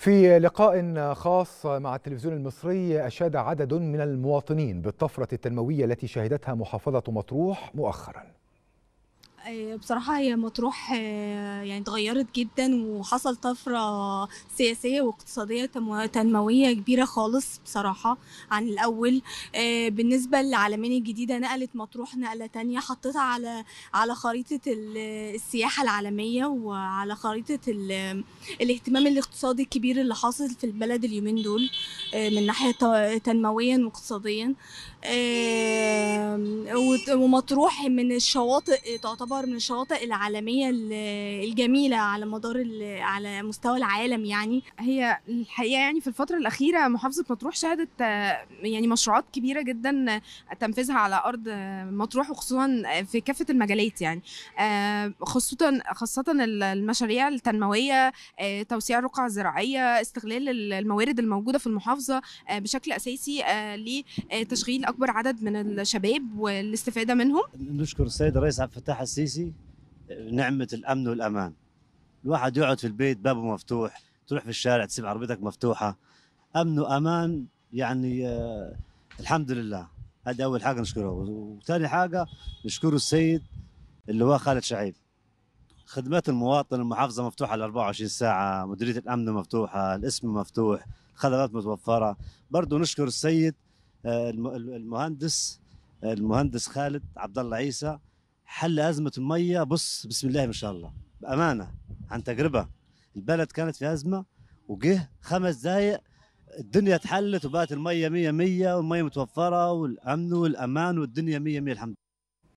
في لقاء خاص مع التلفزيون المصري أشاد عدد من المواطنين بالطفرة التنموية التي شهدتها محافظة مطروح مؤخراً آه، بصراحة هي مطروح آه، يعني اتغيرت جدا وحصل طفرة سياسية واقتصادية تنموية كبيرة خالص بصراحة عن الأول آه، بالنسبة للعالمين الجديدة نقلت مطروح نقلة تانية حطيتها على على خريطة السياحة العالمية وعلى خريطة الاهتمام الاقتصادي الكبير اللي حاصل في البلد اليومين دول آه، من ناحيه تنمويا واقتصاديا ومطروح من الشواطئ تعتبر من الشواطئ العالميه الجميله على مدار على مستوى العالم يعني هي الحقيقه يعني في الفتره الاخيره محافظه مطروح شهدت آه، يعني مشروعات كبيره جدا تنفيذها على ارض مطروح وخصوصا في كافه المجالات يعني خصوصا خاصه المشاريع التنمويه آه، توسيع الرقعه الزراعيه استغلال الموارد الموجوده في المحافظه المحافظه آه، بشكل اساسي آه، لتشغيل اكبر عدد من الشباب والاستفاده منهم نشكر السيد الرئيس عبد الفتاح السيسي آه، نعمه الامن والامان الواحد يقعد في البيت بابه مفتوح تروح في الشارع تسيب عربيتك مفتوحه امن وامان يعني الحمد لله هذه اول حاجه نشكره وثاني حاجه نشكر السيد اللي هو خالد شعيب خدمات المواطن المحافظة مفتوحة ال 24 ساعة مديرية الأمن مفتوحة الاسم مفتوح الخدمات متوفرة برضو نشكر السيد آه، المهندس آه، المهندس خالد عبد الله عيسى حل أزمة المية بص بسم الله ما شاء الله بأمانة عن تجربة البلد كانت في أزمة وجه خمس دقايق الدنيا اتحلت وبقت المية مية مية والمية متوفرة والأمن والأمان والدنيا مية مية الحمد لله